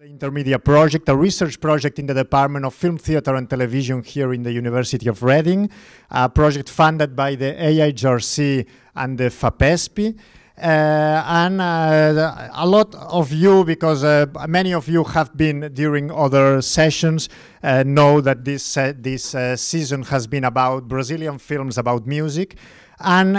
The Intermedia Project, a research project in the Department of Film, Theatre and Television here in the University of Reading, a project funded by the AIGRC and the FAPESPI. Uh, and uh, a lot of you, because uh, many of you have been during other sessions, uh, know that this uh, this uh, season has been about Brazilian films, about music. And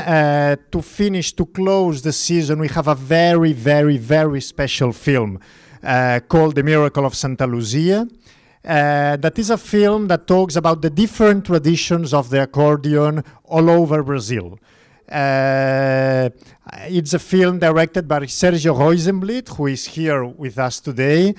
to finish, to close the season, we have a very, very, very special film. Uh, called The Miracle of Santa Lucia. Uh, that is a film that talks about the different traditions of the accordion all over Brazil. Uh, it's a film directed by Sergio Rosenblit, who is here with us today,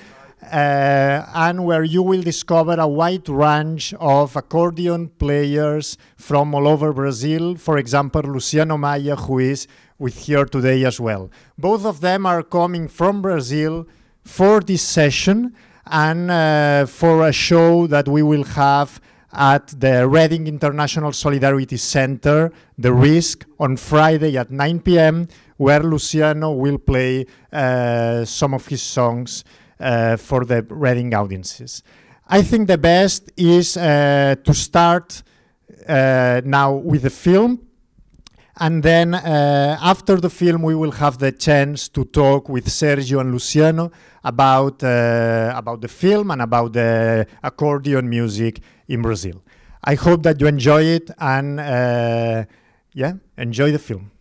uh, and where you will discover a wide range of accordion players from all over Brazil. For example, Luciano Maia, who is with here today as well. Both of them are coming from Brazil for this session and uh, for a show that we will have at the Reading International Solidarity Center, The Risk, on Friday at 9 p.m., where Luciano will play uh, some of his songs uh, for the Reading audiences. I think the best is uh, to start uh, now with the film and then uh, after the film, we will have the chance to talk with Sergio and Luciano about, uh, about the film and about the accordion music in Brazil. I hope that you enjoy it and uh, yeah, enjoy the film.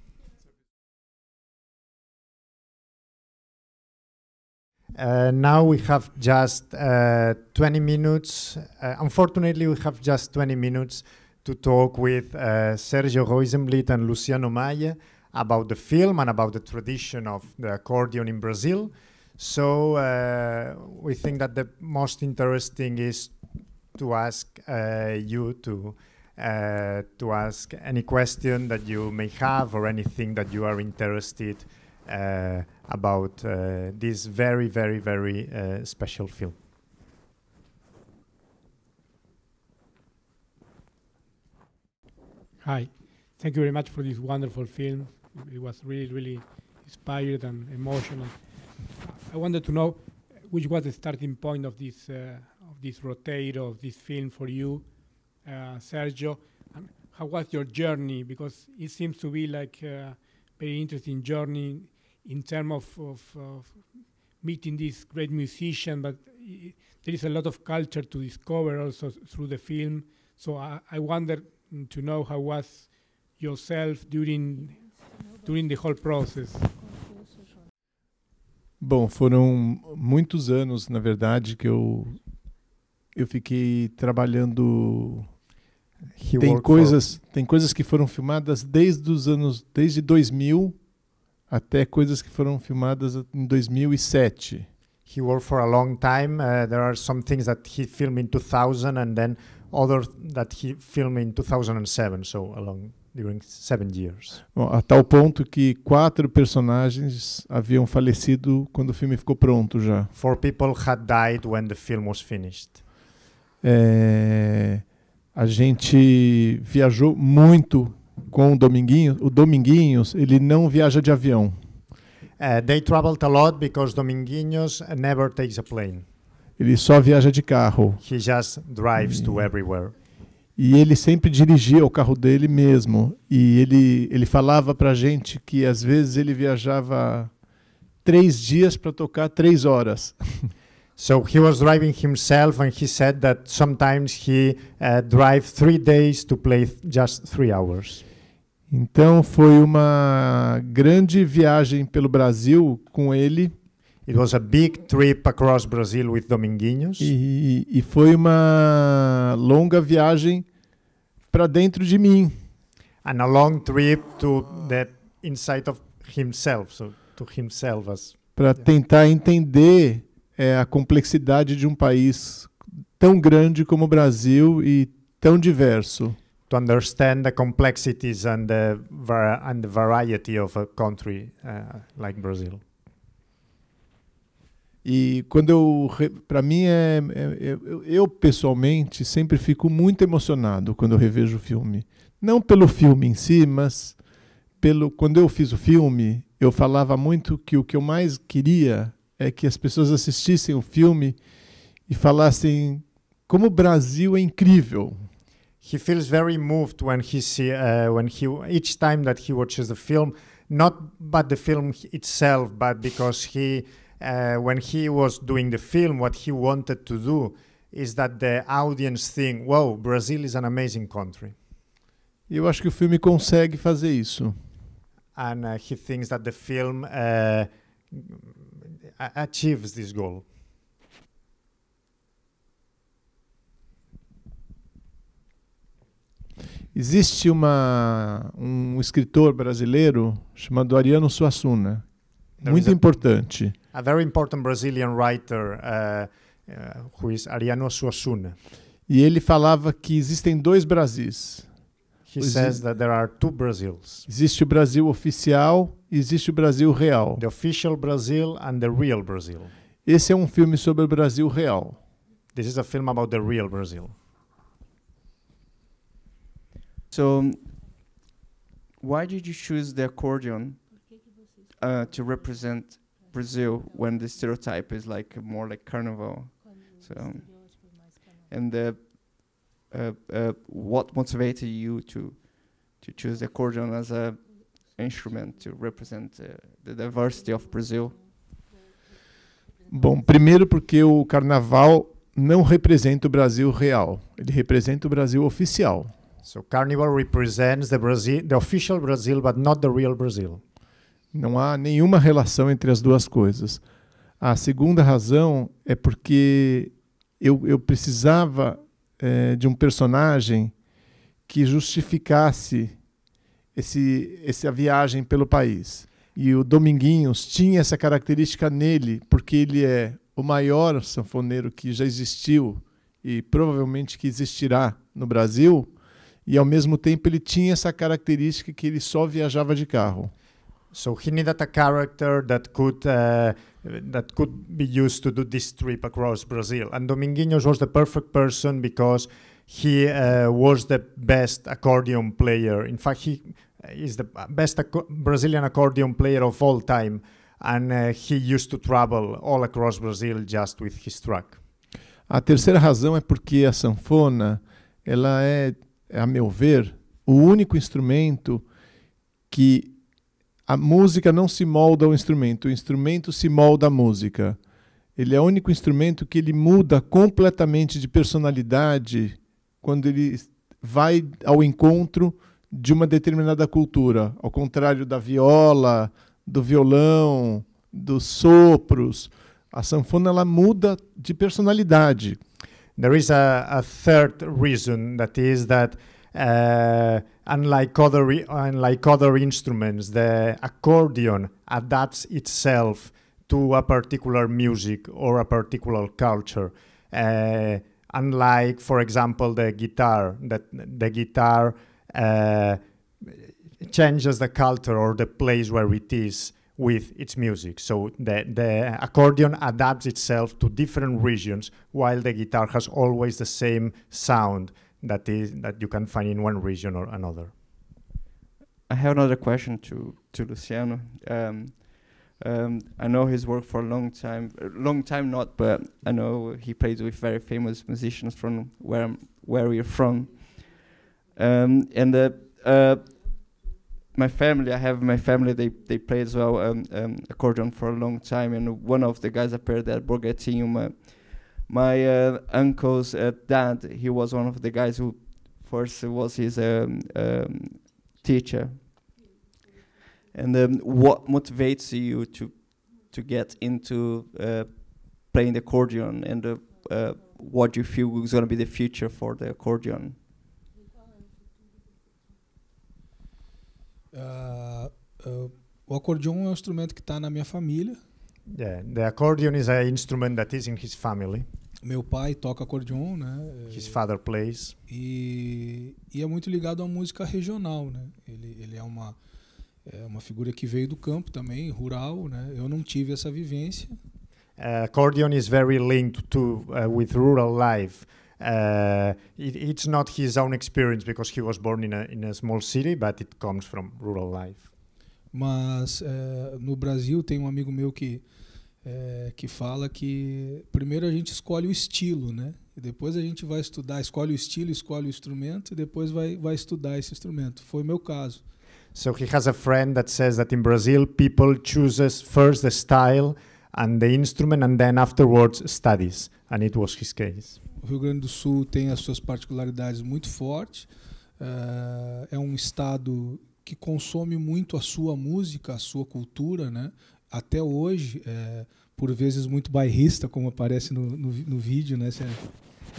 Uh, now we have just uh, 20 minutes. Uh, unfortunately, we have just 20 minutes to talk with uh, Sergio Roisenblit and Luciano Maia about the film and about the tradition of the accordion in Brazil. So uh, we think that the most interesting is to ask uh, you to uh, to ask any question that you may have or anything that you are interested uh, about uh, this very, very, very special film. Hi. Thank you very much for this wonderful film. It was really, really inspired and emotional. I wanted to know which was the starting point of this uh, of this rotate of this film for you, uh, Sergio. And how was your journey? Because it seems to be like a very interesting journey in terms of, of, of, meeting this great musician, but there is a lot of culture to discover also through the film. So I, I wonder to know how was yourself during during the whole process. Bom, foram muitos anos, na verdade, que eu eu fiquei trabalhando He tem coisas for... tem coisas que foram filmadas desde os anos desde 2000 até coisas que foram filmadas em 2007. He worked for a long time. Uh, there are some things that he filmed in 2000 and then other that he filmed in 2007, so along during seven years. Bom, a tal ponto que quatro personagens haviam falecido quando o filme ficou pronto já. Four people had died when the film was finished. É, a gente viajou muito com o Dominguinhos. O Dominguinhos ele não viaja de avião. Uh, they traveled a lot because Dominguinhos never takes a plane. Ele só viaja de carro. He just drives to everywhere. E ele sempre dirigia o carro dele mesmo. E ele, ele falava para gente que às vezes ele viajava três dias para tocar três horas. So he was driving himself, and he said that sometimes he uh, drive three days to play just three hours. Então foi uma grande viagem pelo Brasil com ele It was a big trip across Brazil with Dominguinhos. E, e foi uma longa viagem para dentro de mim. And a long trip to that inside of himself, so to himself as. Para tentar entender é, a complexidade de um país tão grande como o Brasil e tão diverso. To understand the complexities and the, and the variety of a country uh, like Brazil. E quando eu, para mim é, é, é eu, eu, pessoalmente sempre fico muito emocionado quando eu revejo o filme, não pelo filme em si, mas pelo quando eu fiz o filme, eu falava muito que o que eu mais queria é que as pessoas assistissem o filme e falassem como o Brasil é incrível. He feels very moved when he see uh, when he each time that he watches the film, not but the film itself, but because he uh, when he was doing the film, what he wanted to do is that the audience think, "Wow, Brazil is an amazing country." eu acho que o filme consegue fazer isso. And uh, he thinks that the film uh, achieves this goal. Existe uma, um escritor brasileiro chamado Ariano Suassuna, There muito é- importante. a very important Brazilian writer uh, uh, who is Ariano Suassuna. E ele falava que existem dois Brasis. He Exi says that there are two Brazils. Existe o Brasil oficial existe o Brasil real. The official Brazil and the real Brazil. Esse é um filme sobre o Brasil real. This is a film about the real Brazil. So, why did you choose the accordion uh, to represent Brazil when the stereotype is like more like carnival. So, and uh, uh, what motivated you to to choose the accordion as a instrument to represent uh, the diversity of Brazil? Bom, primeiro porque o carnaval não representa o Brasil real, ele representa o Brasil oficial. So carnival represents the Brazil, the official Brazil, but not the real Brazil. Não há nenhuma relação entre as duas coisas. A segunda razão é porque eu, eu precisava é, de um personagem que justificasse esse, essa viagem pelo país. E o Dominguinhos tinha essa característica nele, porque ele é o maior sanfoneiro que já existiu e provavelmente que existirá no Brasil, e ao mesmo tempo ele tinha essa característica que ele só viajava de carro. So he needed a character that could uh, that could be used to do this trip across Brazil. And Dominguinhos was the perfect person because he uh, was the best accordion player. In fact, he uh, is the best ac Brazilian accordion player of all time. And uh, he used to travel all across Brazil just with his truck. A terceira razão é porque a sanfona, ela é, a meu ver, o único instrumento que a música não se molda ao instrumento, o instrumento se molda à música. Ele é o único instrumento que ele muda completamente de personalidade quando ele vai ao encontro de uma determinada cultura, ao contrário da viola, do violão, dos sopros. A sanfona ela muda de personalidade. There is a, a third reason that is that Uh, unlike other unlike other instruments, the accordion adapts itself to a particular music or a particular culture. Uh, unlike, for example, the guitar, that the guitar uh, changes the culture or the place where it is with its music. So the, the accordion adapts itself to different regions, while the guitar has always the same sound that is that you can find in one region or another. I have another question to to Luciano. Um, um, I know his work for a long time, uh, long time not, but I know he plays with very famous musicians from where I'm, where we're from. Um, and uh, uh, my family, I have my family. They they play as well um, um, accordion for a long time, and one of the guys appeared at Borgatinium. Uh, my uh, uncle's uh, dad, he was one of the guys who first was his um, um, teacher. And um, what motivates you to to get into uh, playing the accordion, and uh, uh, what do you feel is going to be the future for the accordion? Ah, ah, o acordeon é um instrumento que está na minha família. Yeah, é, the accordion is an instrument that is in his family. Meu pai toca acordeon, né? His father plays. E, e é muito ligado à música regional, né? Ele, ele é uma é uma figura que veio do campo também, rural, né? Eu não tive essa vivência. Uh, accordion is very linked to uh, with rural life. Uh, it, it's not his own experience because he was born in a in a small city, but it comes from rural life. Mas é, no Brasil tem um amigo meu que, é, que fala que primeiro a gente escolhe o estilo, né? E depois a gente vai estudar, escolhe o estilo, escolhe o instrumento e depois vai, vai estudar esse instrumento. Foi o meu caso. So he has a friend that says that in Brazil people chooses first the style and the instrument and then afterwards studies, and it was his case. O Rio Grande do Sul tem as suas particularidades muito fortes. Uh, é um estado que consome muito a sua música, a sua cultura, né? Até hoje, é, por vezes muito bairrista, como aparece no, no, no vídeo, né?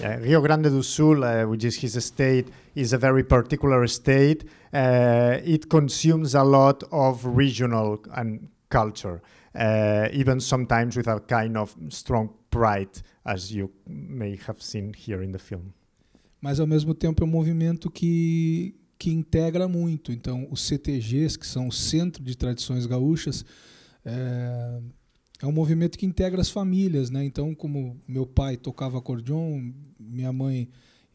É, Rio Grande do Sul, uh, which is his state, is a very particular state. Uh, it consumes a lot of regional and culture, even sometimes with a kind of strong pride, as you may have seen here in the film. Mas ao mesmo tempo é um movimento que que integra muito. Então, os CTGs, que são o Centro de Tradições Gaúchas, é, é um movimento que integra as famílias. Né? Então, como meu pai tocava acordeon, minha mãe,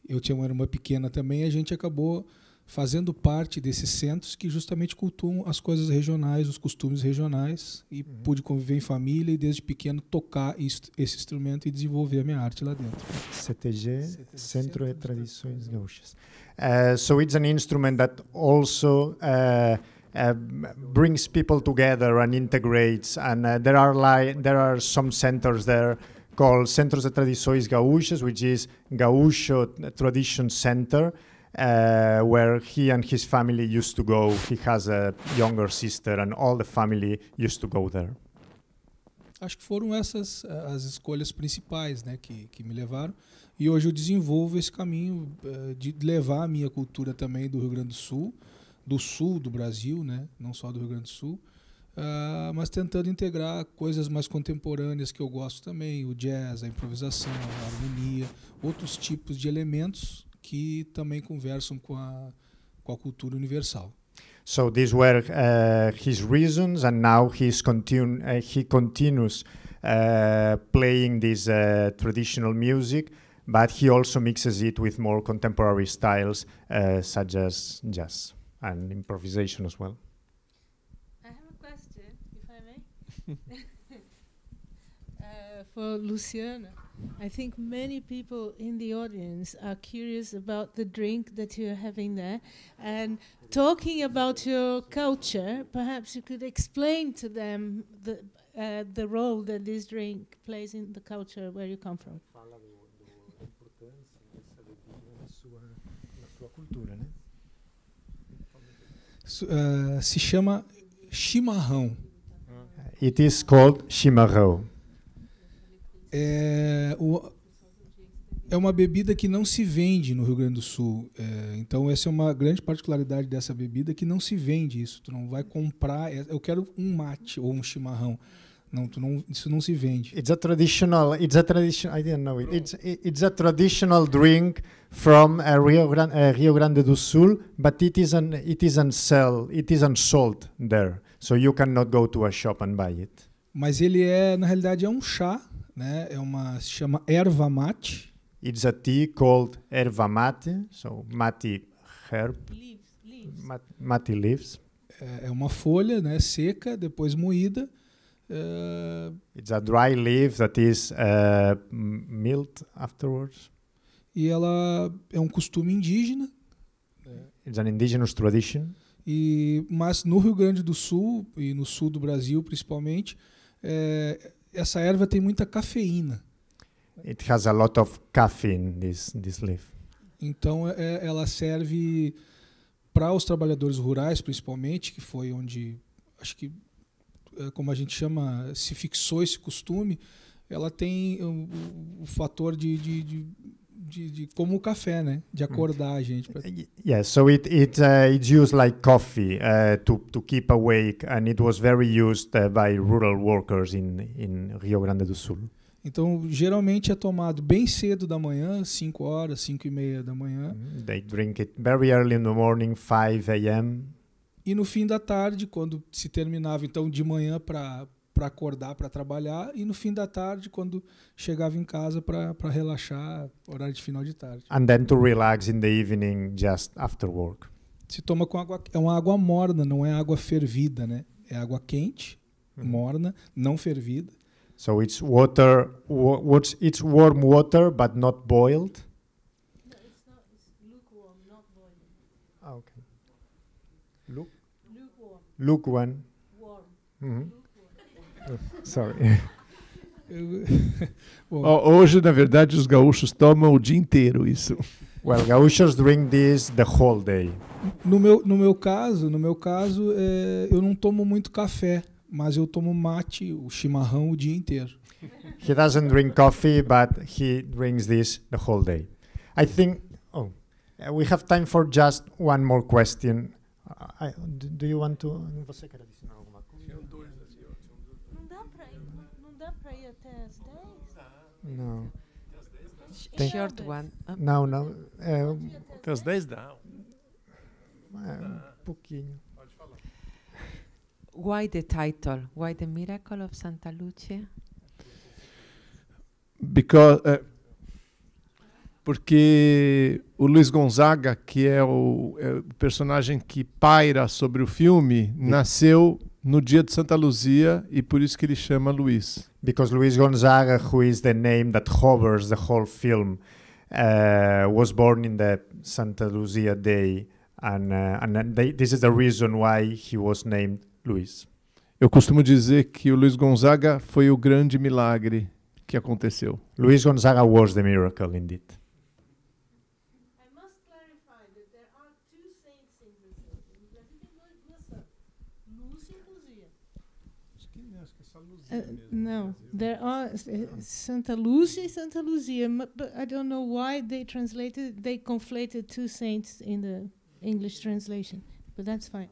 eu tinha uma irmã pequena também, a gente acabou fazendo parte desses centros que justamente cultuam as coisas regionais, os costumes regionais, e uhum. pude conviver em família e desde pequeno tocar isso, esse instrumento e desenvolver a minha arte lá dentro. CTG, CTG Centro, Centro de Tradições Gaúchas. Uh, so it's an instrument that also uh, uh, brings people together and integrates. And uh, there are there are some centers there called Centros de Tradições Gaúchas, which is Gaúcho Tradition Center, uh, where he and his family used to go. He has a younger sister, and all the family used to go there. Acho que foram essas eh, as escolhas principais, né, que, que me levaram. E hoje eu desenvolvo esse caminho eh, de levar a minha cultura também do Rio Grande do Sul, do sul do Brasil, né? não só do Rio Grande do Sul, uh, mas tentando integrar coisas mais contemporâneas que eu gosto também, o jazz, a improvisação, a harmonia, outros tipos de elementos que também conversam com a, com a cultura universal. So these were uh, his reasons, and now he's continu uh, he continues uh, playing this uh, traditional music. but he also mixes it with more contemporary styles uh, such as jazz and improvisation as well. I have a question, if I may. uh, for Luciana, I think many people in the audience are curious about the drink that you're having there. And talking about your culture, perhaps you could explain to them the, uh, the role that this drink plays in the culture where you come from. a cultura, né? Uh, se chama chimarrão. Ah, it is called chimarrão. É, o, é uma bebida que não se vende no Rio Grande do Sul. É, então, essa é uma grande particularidade dessa bebida, que não se vende isso. Tu não vai comprar... É, eu quero um mate ou um chimarrão. Não, tu não, isso não se vende. It's a traditional, it's a tradition, I didn't know it. It's, it's a traditional drink from a Rio, Grande, a Rio Grande do Sul, but it isn't, it isn't sell, it isn't sold there. So you cannot go to a shop and buy it. Mas ele é, na realidade, é um chá, né? É uma se chama erva mate. It's a tea called erva mate, so mate herb. Leaves, leaves. Mate, mate leaves. É, é uma folha, né, seca, depois moída Uh, It's a dry leaf that is uh, milled afterwards. E ela é um costume indígena. It's an indigenous tradition. E, mas no Rio Grande do Sul e no sul do Brasil principalmente, é, essa erva tem muita cafeína. It has a lot of caffeine this this leaf. Então é, é ela serve para os trabalhadores rurais principalmente, que foi onde acho que eh, como a gente chama, se fixou esse costume, ela tem o, o fator de, de, de De, de, como o café, né? De hum. acordar a gente. Yeah, so it it uh, it's used like coffee uh, to to keep awake, and it was very used uh, by rural workers in in Rio Grande do Sul. Então, geralmente é tomado bem cedo da manhã, 5 horas, 5 e meia da manhã. They drink it very early in the morning, 5 a.m. E no fim da tarde, quando se terminava então de manhã para para acordar para trabalhar e no fim da tarde quando chegava em casa para relaxar horário de final de tarde. And then to relax in the evening just after work. Se toma com água é uma água morna, não é água fervida, né? É água quente, -hmm. morna, não fervida. So it's water, it's warm water but not boiled. lukewarm. Warm. Uhum. Sorry. Hoje, na verdade, os gaúchos tomam o dia inteiro isso. Well, gaúchos drink this the whole day. No meu, no meu caso, no meu caso, é, eu não tomo muito café, mas eu tomo mate, o chimarrão, o dia inteiro. He doesn't drink coffee, but he drinks this the whole day. I think. Oh, we have time for just one more question. I, do you want to. Você quer adicionar alguma coisa? Não dá ir, não dá ir até as 10? Não. Short one. Não, não. É, até as 10 dá. É, um pouquinho. Pode falar. Why the title? Why the miracle of Santa Lucia? Because. Uh, porque o Luiz Gonzaga, que é o, é o, personagem que paira sobre o filme, nasceu no dia de Santa Luzia e por isso que ele chama Luiz. Because Luiz Gonzaga, who is the name that hovers the whole film, uh, was born in the Santa Luzia day, and, uh, and they, this is the reason why he was named Luiz. Eu costumo dizer que o Luiz Gonzaga foi o grande milagre que aconteceu. Luiz Gonzaga was the miracle indeed. No, there are uh, Santa Lucia, Santa Lucia, but I don't know why they translated, they conflated two saints in the English translation, but that's fine.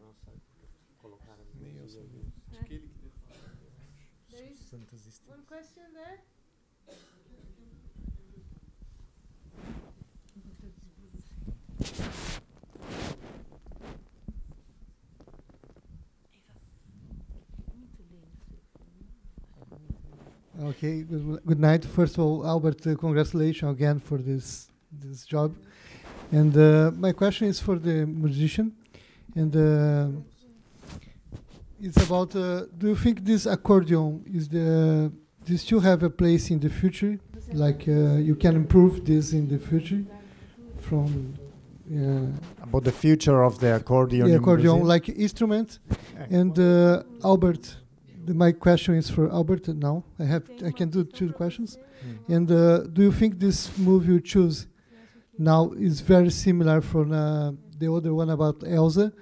Okay, good, good, night. First of all, Albert, uh, congratulations again for this this job. And uh, my question is for the musician, and uh, it's about: uh, Do you think this accordion is the this still have a place in the future? Like uh, you can improve this in the future from. Uh, about the future of the accordion. The accordion, like instrument, and Albert the, my question is for Albert uh, now. I have I can do two questions. Mm. And uh, do you think this move you choose now is very similar from uh, the other one about Elsa,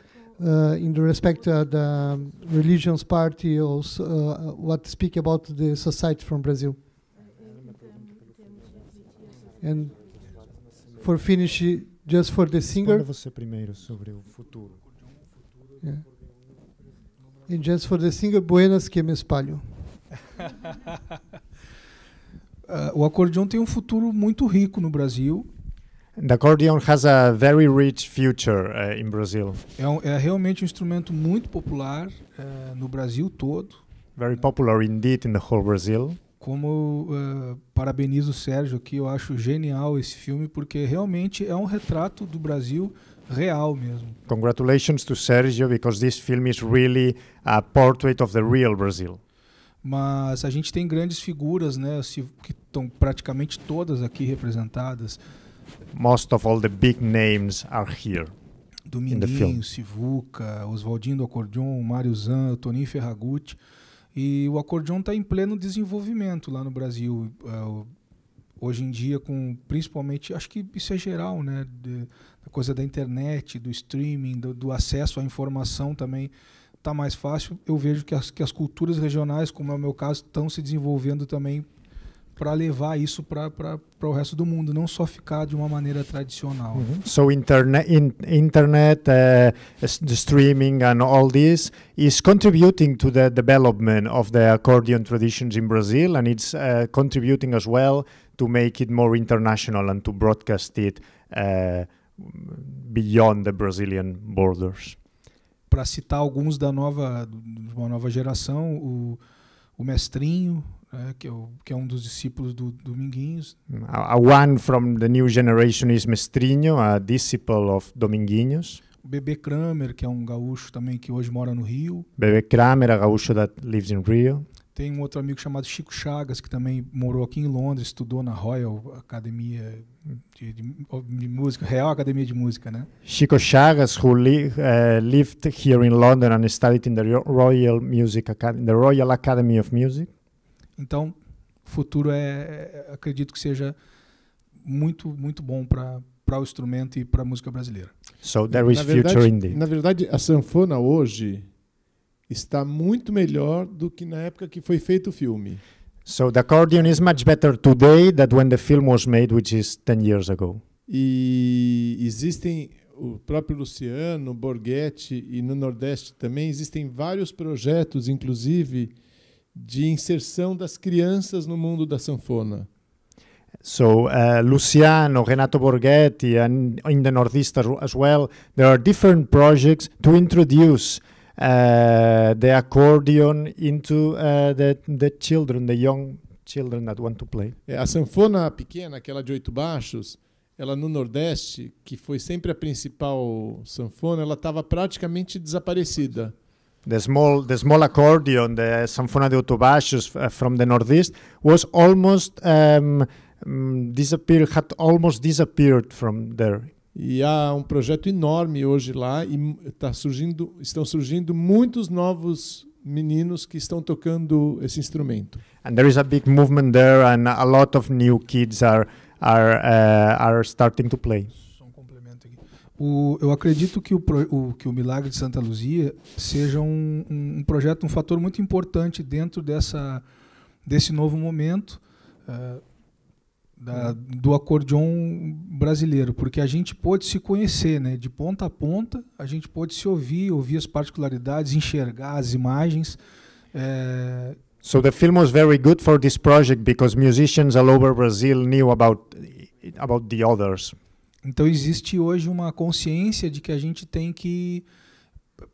uh, in the respect of the um, religions party also uh, uh, what speak about the society from Brazil? And for finish, just for the singer. Yeah. And just for the single buenas que me espalho. uh, o acordeão tem um futuro muito rico no Brasil. The accordion has a very rich future uh, in Brazil. É, um, é, realmente um instrumento muito popular uh, no Brasil todo. Very popular indeed in the whole Brazil. Como uh, parabenizo o Sérgio aqui, eu acho genial esse filme porque realmente é um retrato do Brasil real mesmo. Congratulations to Sergio because this film is really a portrait of the real Brazil. Mas a gente tem grandes figuras, né, que estão praticamente todas aqui representadas. Most of all the big names are here. Domininho, Sivuca, Oswaldinho do Acordeon, Mário Zan, Toninho Ferragutti. E o acordeon está em pleno desenvolvimento lá no Brasil. Uh, hoje em dia, com principalmente, acho que isso é geral, né? De, da coisa da internet, do streaming, do, do acesso à informação também está mais fácil. Eu vejo que as, que as culturas regionais, como é o meu caso, estão se desenvolvendo também para levar isso para o resto do mundo, não só ficar de uma maneira tradicional. Mm So internet, in, internet, uh, streaming and all this is contributing to the development of the accordion traditions in Brazil, and it's uh, contributing as well to make it more international and to broadcast it uh, beyond the Brazilian borders. Para citar alguns da nova, de uma nova geração, o, o Mestrinho, né, que, é o, que, é um dos discípulos do Dominguinhos. A, a one from the new generation is Mestrinho, a disciple of Dominguinhos. O Bebê Kramer, que é um gaúcho também que hoje mora no Rio. Bebê Kramer, a gaúcho that lives in Rio. Tem um outro amigo chamado Chico Chagas, que também morou aqui em Londres, estudou na Royal Academia de, de, de Música, Real Academia de Música, né? Chico Chagas, who li, uh, lived here in London and studied in the Royal Music Academy, the Royal Academy of Music. Então, o futuro é, é, acredito que seja muito, muito bom para para o instrumento e para a música brasileira. So there is na verdade, future in Na verdade, a sanfona hoje está muito melhor do que na época que foi feito o filme. So the accordion is much better today than when the film was made, which is 10 years ago. E existem o próprio Luciano, Borghetti e no Nordeste também existem vários projetos, inclusive de inserção das crianças no mundo da sanfona. So uh, Luciano, Renato Borghetti, and in the Northeast as well, there are different projects to introduce uh, the accordion into uh, the, the children, the young children that want to play. É, a sanfona pequena, aquela de oito baixos, ela no Nordeste, que foi sempre a principal sanfona, ela estava praticamente desaparecida. The small, the small accordion, the sanfona de oito baixos uh, from the Northeast, was almost um, mm, disappeared, had almost disappeared from there. E há um projeto enorme hoje lá e tá surgindo, estão surgindo muitos novos meninos que estão tocando esse instrumento. And there is a big movement there and a lot of new kids are are uh, are starting to play. Só um complemento aqui. O, eu acredito que o, o, que o milagre de Santa Luzia seja um, um, projeto, um fator muito importante dentro dessa desse novo momento. Uh, da, do acordeon brasileiro, porque a gente pôde se conhecer, né? De ponta a ponta, a gente pôde se ouvir, ouvir as particularidades, enxergar as imagens. É... So the film was very good for this project because musicians all over Brazil knew about about the others. Então existe hoje uma consciência de que a gente tem que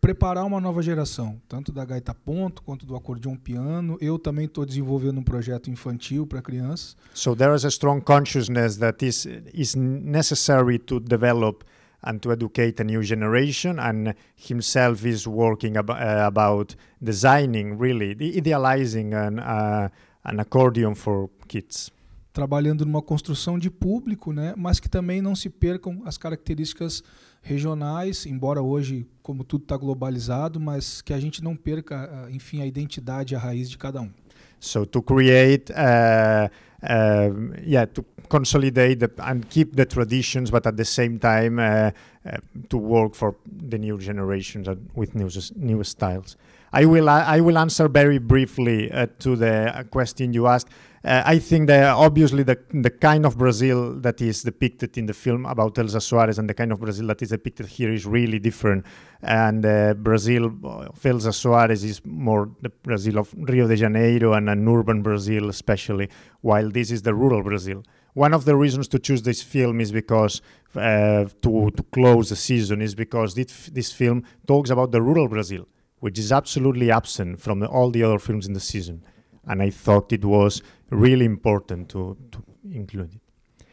preparar uma nova geração, tanto da gaita ponto quanto do acordeão piano. Eu também estou desenvolvendo um projeto infantil para crianças. So there is a strong consciousness that is is necessary to develop and to educate a new generation and himself is working ab uh, about designing really idealizing an uh, an accordion for kids. Trabalhando numa construção de público, né, mas que também não se percam as características regionais, embora hoje como tudo está globalizado, mas que a gente não perca, ah, enfim, a identidade, a raiz de cada um. So to create, uh, uh, yeah, to consolidate the, and keep the traditions, but at the same time uh, uh to work for the new generations with new, new styles. I will, I will answer very briefly uh, to the uh, question you asked. Uh, I think that uh, obviously the, the kind of Brazil that is depicted in the film about Elsa Suarez and the kind of Brazil that is depicted here is really different. And uh, Brazil of Elsa Suarez is more the Brazil of Rio de Janeiro and an urban Brazil, especially, while this is the rural Brazil. One of the reasons to choose this film is because uh, to, to close the season is because this, this film talks about the rural Brazil, which is absolutely absent from the, all the other films in the season and I thought it was really important to, to include it.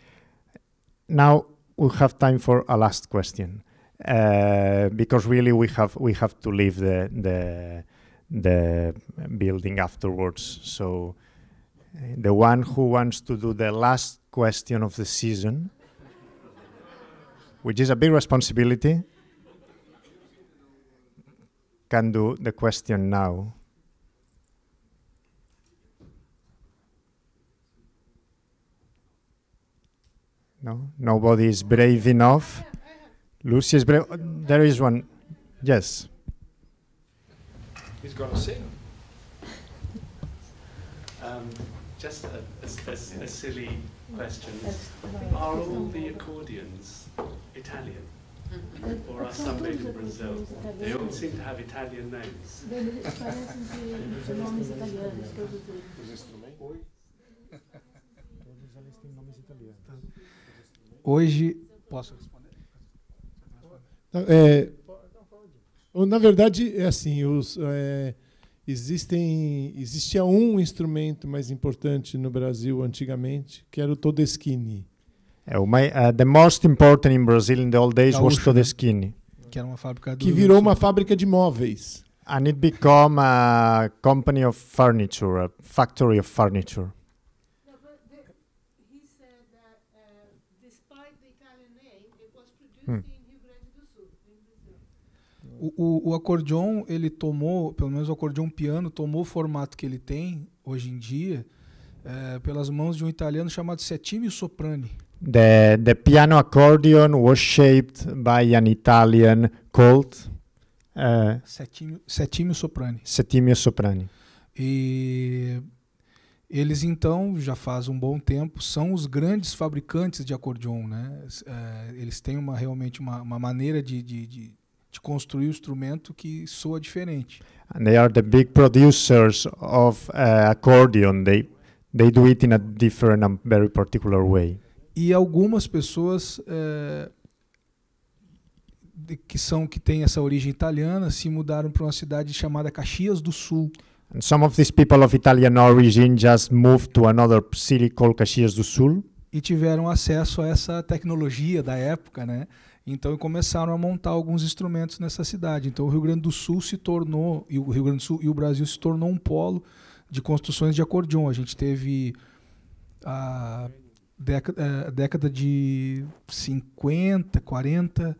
Now we have time for a last question uh, because really we have we have to leave the the, the building afterwards. So uh, the one who wants to do the last question of the season, which is a big responsibility, can do the question now. No, nobody is brave enough. Lucy is brave. there is one. Yes. He's going to sing. Um, just a, a, a, a silly question. Are all the accordions Italian? or are some made in Brazil? They all seem to have Italian names. hoje. Posso responder? É, na verdade, é assim: os, é, existem, existia um instrumento mais importante no Brasil antigamente, que era o Todeskine. É, mais, uh, the most important in Brazil in the old days Gaúcho, was né? Todeschini. Que era uma fábrica do Que virou uma fábrica de móveis. And it became a company of furniture, a factory of furniture. O, o, o acordeon, ele tomou, pelo menos o acordeon piano, tomou o formato que ele tem hoje em dia é, pelas mãos de um italiano chamado Settimio Soprani. The, the piano accordion was shaped by an Italian called uh, Settimio, Settimio Soprani. Settimio Soprani. E eles então, já faz um bom tempo, são os grandes fabricantes de acordeon. Né? Eh, eles têm uma, realmente uma, uma maneira de, de, de de construir o um instrumento que soa diferente. And they are the big producers of uh, accordion. They they do it in a different and very particular way. E algumas pessoas é, que são que têm essa origem italiana se mudaram para uma cidade chamada Caxias do Sul. And some of these people of Italian origin just moved to another city called Caxias do Sul. E tiveram acesso a essa tecnologia da época, né? Então começaram a montar alguns instrumentos nessa cidade. Então o Rio Grande do Sul se tornou, e o Rio Grande do Sul e o Brasil se tornou um polo de construções de acordeon. A gente teve a década, a é, década de 50, 40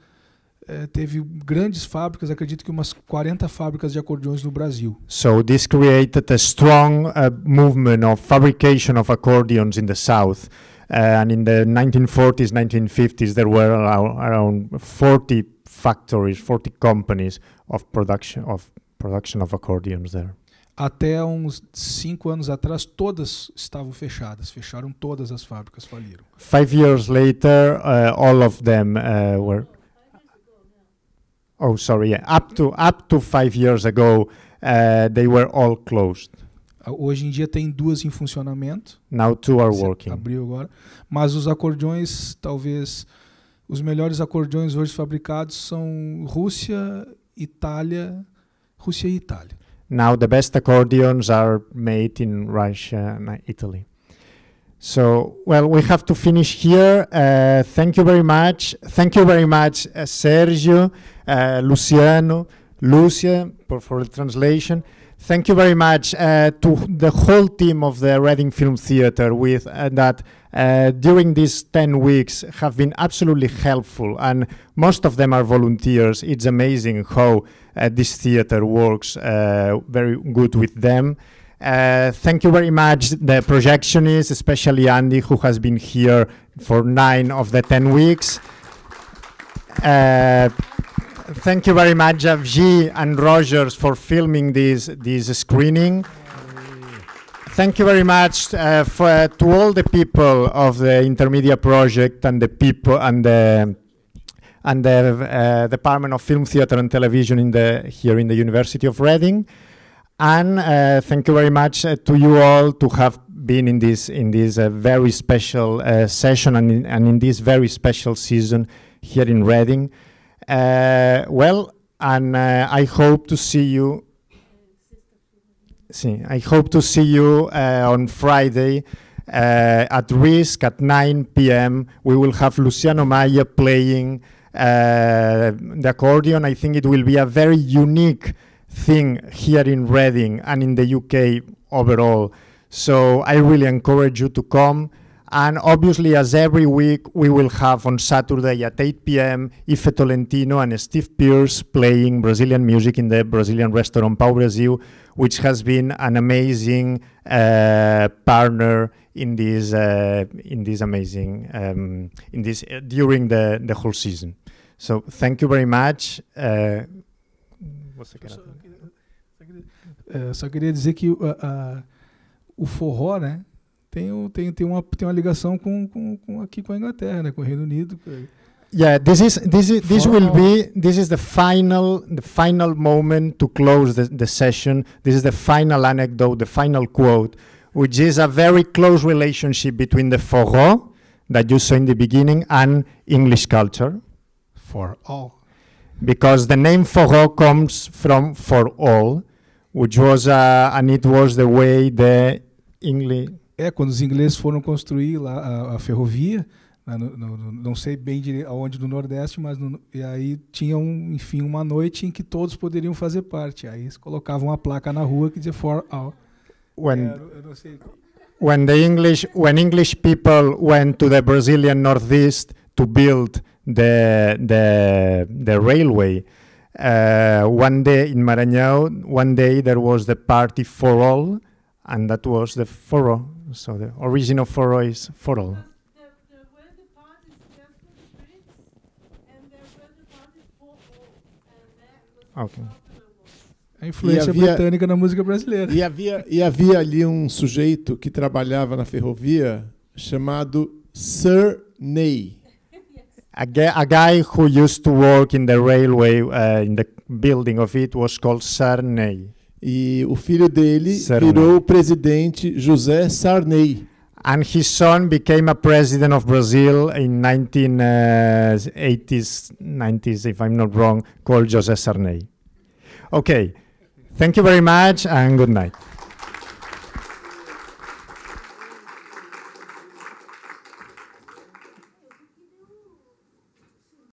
eh, teve grandes fábricas, acredito que umas 40 fábricas de acordeões no Brasil. So this created a strong uh, movement of fabrication of accordions in the south. Uh, and in the 1940s, 1950s, there were around, around 40 factories, 40 companies of production of production of accordions there. Até uns cinco anos atrás, todas estavam fechadas. Fecharam todas as fábricas, faliram. 5 years later, uh, all of them uh, were oh sorry, yeah. up to up to five years ago uh, they were all closed. Ah, hoje em dia tem duas em funcionamento. Now two are working. Abriu agora, mas os acordeões talvez os melhores acordeões hoje fabricados são Rússia, Itália, Rússia e Itália. Now the best accordions are made in Russia and Italy. So, well, we have to finish here. Uh, thank you very much. Thank you very much, uh, Sergio, uh, Luciano, Lucia, for, for, the translation. Thank you very much uh, to the whole team of the Reading Film Theatre with uh, that uh, during these 10 weeks have been absolutely helpful and most of them are volunteers. It's amazing how this theatre works very good with them. Uh, thank you very much, the projectionist, especially Andy, who has been here for nine of the 10 weeks. Uh, thank you very much, Avji and Rogers, for filming this, this screening. Thank you very much uh, for, to all the people of the Intermedia project and the people and the and the uh, Department of Film, Theatre and Television in the, here in the University of Reading. And uh, thank you very much uh, to you all to have been in this in this uh, very special uh, session and in, and in this very special season here in Reading. Uh, well, and uh, I hope to see you. See, I hope to see you on Friday at Risk at 9 p.m. We will have Luciano Maya playing the accordion. I think it will be a very unique thing here in Reading and in the UK overall. So I really encourage you to come. And obviously, as every week, we will have on Saturday at 8 p.m. Ife Tolentino and Steve Pierce playing Brazilian music in the Brazilian restaurant Pau Brasil, which has been an amazing uh, partner in this uh, in this amazing um, in this uh, during the the whole season. So thank you very much. Uh, Você quer só, queria, só, queria, é, só queria dizer que o forró, né? Tem, tem, tem, uma, tem uma ligação com, com, com aqui com a Inglaterra, né, com o Reino Unido. Yeah, this is this is this will be this is the final the final moment to close the, the session. This is the final anecdote, the final quote, which is a very close relationship between the forró that you saw in the beginning and English culture. For all because the name forró comes from for all, which was uh, and it was the way the English. É quando os ingleses foram construir lá a, a ferrovia, né, no, no, não sei bem aonde do Nordeste, mas no, e aí tinha um, enfim uma noite em que todos poderiam fazer parte. Aí eles colocavam uma placa na rua que dizia for all. When, é, when the English when English people went to the Brazilian Northeast to build the the the railway. Uh, one day in Maranhão, one day there was the party for all, and that was the foro. So the original foro is for all. Okay. A influência havia, britânica na música brasileira. E havia, e havia ali um sujeito que trabalhava na ferrovia chamado Sir Ney a, a guy who used to work in the railway, uh, in the building of it, was called Sarney. E o filho dele Sarney. virou o presidente José Sarney. And his son became a president of Brazil in 1980s, uh, 90s, if I'm not wrong, called José Sarney. Okay, thank you very much and good night.